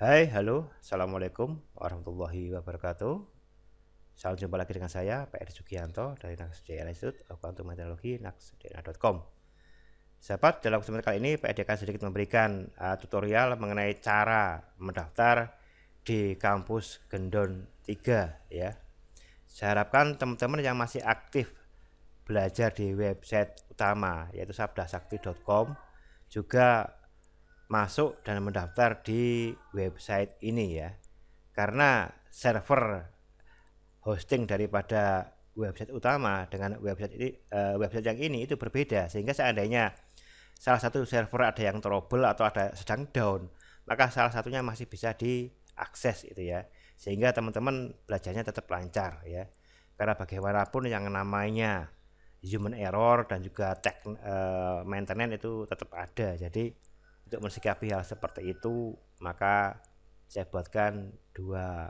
Hai, halo, Assalamualaikum warahmatullahi wabarakatuh. Salam jumpa lagi dengan saya, Pak Er Sugianto dari NaksDL Institute of Quantum Technology, naksjaya.com. Sahabat, dalam kesempatan kali ini Pak PRD akan sedikit memberikan uh, tutorial mengenai cara mendaftar di kampus Gendon 3 ya. Saya harapkan teman-teman yang masih aktif belajar di website utama yaitu sabdasakti.com juga masuk dan mendaftar di website ini ya karena server hosting daripada website utama dengan website ini, eh, website yang ini itu berbeda sehingga seandainya salah satu server ada yang trouble atau ada sedang down maka salah satunya masih bisa diakses itu ya sehingga teman-teman belajarnya tetap lancar ya karena bagaimanapun yang namanya human error dan juga tech uh, maintenance itu tetap ada jadi untuk mensikapi hal seperti itu, maka saya buatkan dua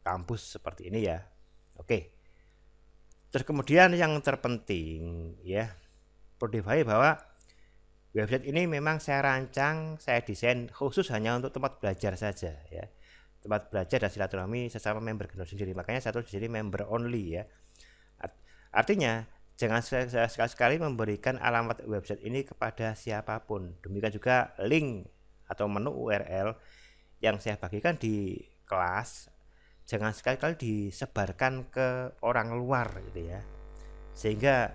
kampus seperti ini ya. Oke. Terus kemudian yang terpenting ya, perlu bahwa website ini memang saya rancang, saya desain khusus hanya untuk tempat belajar saja ya. Tempat belajar dan silaturahmi sesama member sendiri. Makanya satu member only ya. Artinya Jangan sekali-sekali memberikan alamat website ini kepada siapapun. Demikian juga link atau menu URL yang saya bagikan di kelas jangan sekali-kali disebarkan ke orang luar gitu ya. Sehingga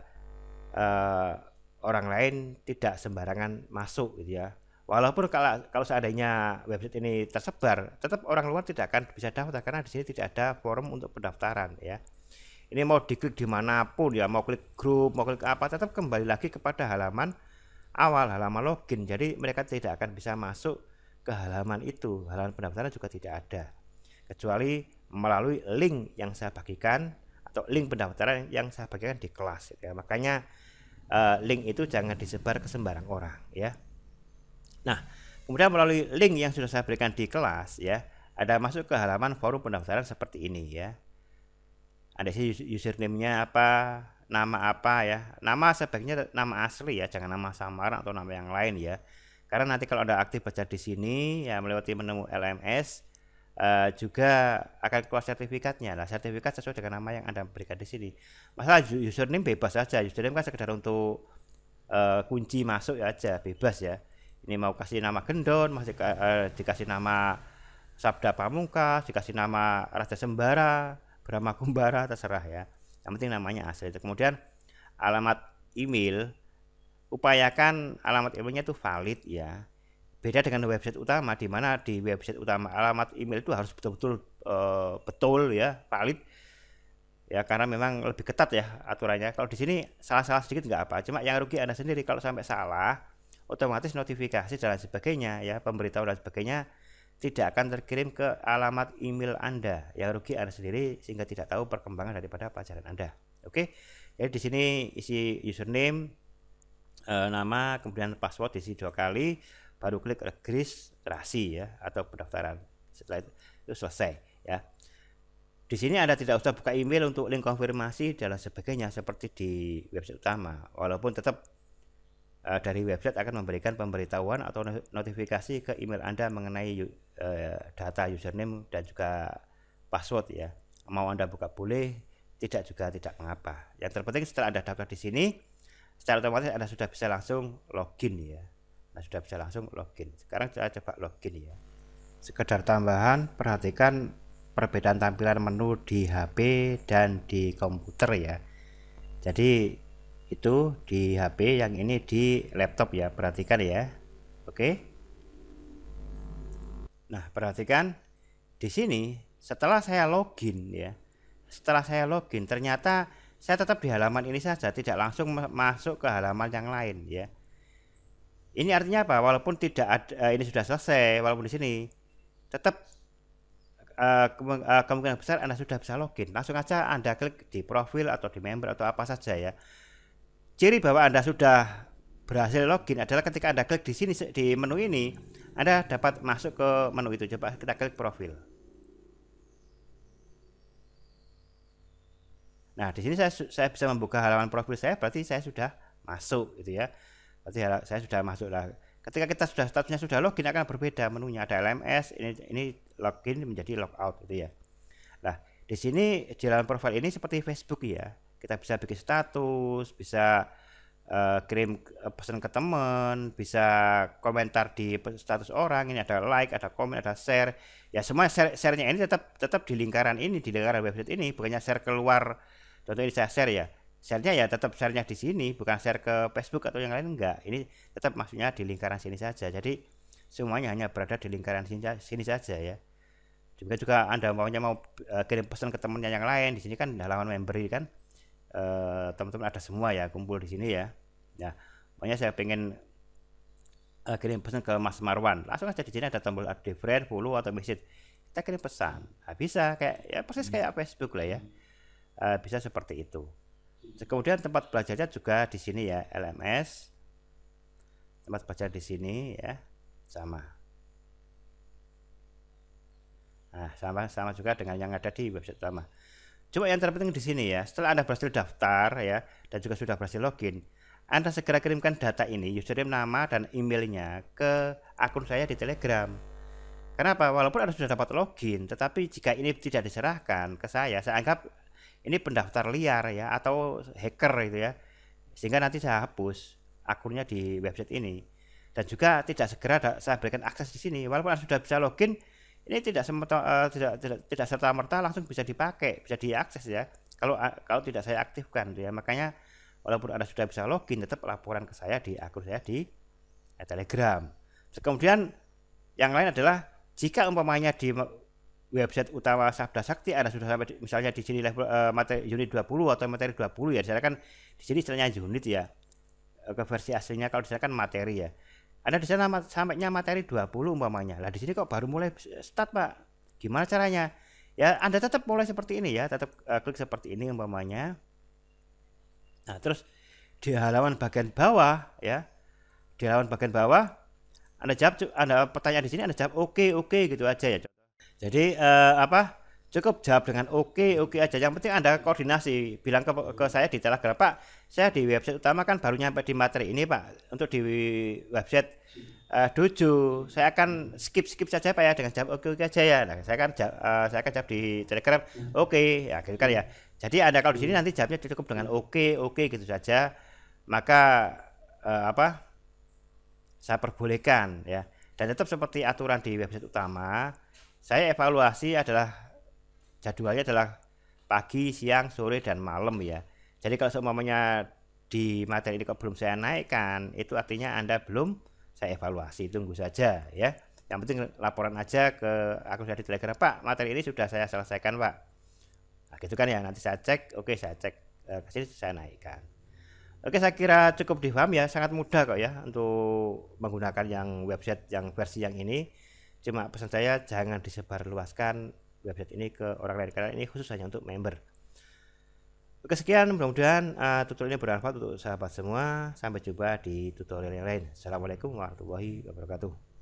eh, orang lain tidak sembarangan masuk gitu ya. Walaupun kalau kalau seandainya website ini tersebar, tetap orang luar tidak akan bisa daftar karena di sini tidak ada forum untuk pendaftaran ya ini mau diklik dimanapun ya mau klik grup mau klik apa tetap kembali lagi kepada halaman awal halaman login jadi mereka tidak akan bisa masuk ke halaman itu halaman pendaftaran juga tidak ada kecuali melalui link yang saya bagikan atau link pendaftaran yang saya bagikan di kelas ya makanya eh, link itu jangan disebar ke sembarang orang ya nah kemudian melalui link yang sudah saya berikan di kelas ya ada masuk ke halaman forum pendaftaran seperti ini ya ada sih username-nya apa, nama apa ya. Nama sebaiknya nama asli ya, jangan nama samaran atau nama yang lain ya. Karena nanti kalau ada aktif baca di sini ya melewati menu LMS Uh, eh, juga akan keluar sertifikatnya lah sertifikat sesuai dengan nama yang anda berikan di sini masalah username bebas saja username kan sekedar untuk uh, kunci masuk ya aja bebas ya ini mau kasih nama gendon masih uh, dikasih nama sabda pamungkas dikasih nama raja sembara Brahma Kumbara terserah ya. Yang penting namanya asli itu. Kemudian alamat email upayakan alamat emailnya itu valid ya. Beda dengan website utama di mana di website utama alamat email itu harus betul-betul e, betul ya, valid. Ya karena memang lebih ketat ya aturannya. Kalau di sini salah-salah sedikit nggak apa, cuma yang rugi Anda sendiri kalau sampai salah otomatis notifikasi dan sebagainya ya, pemberitahuan dan sebagainya tidak akan terkirim ke alamat email Anda. Yang rugi Anda sendiri sehingga tidak tahu perkembangan daripada pelajaran Anda. Oke. Jadi di sini isi username, e, nama, kemudian password diisi dua kali, baru klik registrasi ya atau pendaftaran. Setelah itu selesai ya. Di sini Anda tidak usah buka email untuk link konfirmasi dan sebagainya seperti di website utama. Walaupun tetap uh, dari website akan memberikan pemberitahuan atau notifikasi ke email Anda mengenai uh, data username dan juga password ya. Mau Anda buka boleh, tidak juga tidak mengapa. Yang terpenting setelah Anda daftar di sini, secara otomatis Anda sudah bisa langsung login ya. Anda sudah bisa langsung login. Sekarang saya coba login ya. Sekedar tambahan, perhatikan perbedaan tampilan menu di HP dan di komputer ya. Jadi itu di HP yang ini di laptop ya perhatikan ya oke nah perhatikan di sini setelah saya login ya setelah saya login ternyata saya tetap di halaman ini saja tidak langsung masuk ke halaman yang lain ya ini artinya apa walaupun tidak ada eh, ini sudah selesai walaupun di sini tetap eh, eh, kemungkinan besar Anda sudah bisa login langsung aja Anda klik di profil atau di member atau apa saja ya Ciri bahwa Anda sudah berhasil login adalah ketika Anda klik di sini di menu ini, Anda dapat masuk ke menu itu. Coba kita klik profil. Nah, di sini saya saya bisa membuka halaman profil saya, berarti saya sudah masuk gitu ya. Berarti saya sudah masuk lah. Ketika kita sudah statusnya sudah login akan berbeda menunya ada LMS, ini ini login menjadi logout gitu ya. Nah, di sini jalan profil ini seperti Facebook ya kita bisa bikin status bisa uh, kirim eh, pesan ke teman bisa komentar di status orang ini ada like ada komen ada share ya semua share sharenya ini tetap tetap di lingkaran ini di lingkaran website ini bukannya share keluar contoh ini saya share ya sharenya ya tetap sharenya di sini bukan share ke Facebook atau yang lain enggak ini tetap maksudnya di lingkaran sini saja jadi semuanya hanya berada di lingkaran sini, sini saja ya juga juga anda maunya mau eh, kirim pesan ke temannya yang lain di sini kan halaman memberi kan Eh, teman-teman ada semua ya kumpul di sini ya ya pokoknya saya pengen uh, kirim pesan ke Mas Marwan langsung aja di sini ada tombol add friend follow atau message kita kirim pesan nah, bisa kayak ya persis kayak Facebook lah ya uh, bisa seperti itu kemudian tempat belajarnya juga di sini ya LMS tempat belajar di sini ya sama nah sama sama juga dengan yang ada di website sama Cuma yang terpenting di sini ya, setelah Anda berhasil daftar ya dan juga sudah berhasil login, Anda segera kirimkan data ini, username, nama dan emailnya ke akun saya di Telegram. Kenapa? Walaupun Anda sudah dapat login, tetapi jika ini tidak diserahkan ke saya, saya anggap ini pendaftar liar ya atau hacker itu ya. Sehingga nanti saya hapus akunnya di website ini. Dan juga tidak segera saya berikan akses di sini. Walaupun Anda sudah bisa login, ini tidak semata, uh, tidak tidak, tidak serta merta langsung bisa dipakai, bisa diakses ya. Kalau eh, kalau tidak saya aktifkan gitu ya. Makanya walaupun Anda sudah bisa login tetap laporan ke saya di akun saya di ya, Telegram. kemudian yang lain adalah jika umpamanya di website utama Sabda Sakti ada sudah sampai di, misalnya di sini level uh, materi unit 20 atau materi 20 ya, misalkan di sini istilahnya unit ya. Ke versi aslinya kalau misalkan materi ya. Anda di sana sampainya materi 20 umpamanya. Lah di sini kok baru mulai start, Pak. Gimana caranya? Ya, Anda tetap mulai seperti ini ya, tetap uh, klik seperti ini umpamanya. Nah, terus di halaman bagian bawah ya. Di halaman bagian bawah Anda jawab Anda pertanyaan di sini Anda jawab oke okay, oke okay, gitu aja ya. Jadi uh, apa? cukup jawab dengan oke okay, oke okay aja yang penting anda koordinasi bilang ke, ke saya di telegram pak saya di website utama kan baru nyampe di materi ini pak untuk di website eh, uh, dojo saya akan skip skip saja pak ya dengan jawab oke okay, oke okay aja ya nah, saya akan jawab, uh, eh, saya akan jawab di telegram oke okay, ya gitu kan ya jadi anda kalau di sini nanti jawabnya cukup dengan oke okay, oke okay, gitu saja maka uh, apa saya perbolehkan ya dan tetap seperti aturan di website utama saya evaluasi adalah jadwalnya adalah pagi, siang, sore, dan malam ya. Jadi kalau seumpamanya di materi ini kok belum saya naikkan, itu artinya Anda belum saya evaluasi, tunggu saja ya. Yang penting laporan aja ke akun saya di Telegram, Pak, materi ini sudah saya selesaikan, Pak. Nah, gitu kan ya, nanti saya cek, oke saya cek, eh, saya naikkan. Oke, saya kira cukup difaham ya, sangat mudah kok ya untuk menggunakan yang website yang versi yang ini. Cuma pesan saya jangan disebarluaskan website ini ke orang lain karena ini khusus hanya untuk member. Oke sekian mudah-mudahan uh, eh, tutorial ini bermanfaat untuk sahabat semua. Sampai jumpa di tutorial yang lain. Assalamualaikum warahmatullahi wabarakatuh.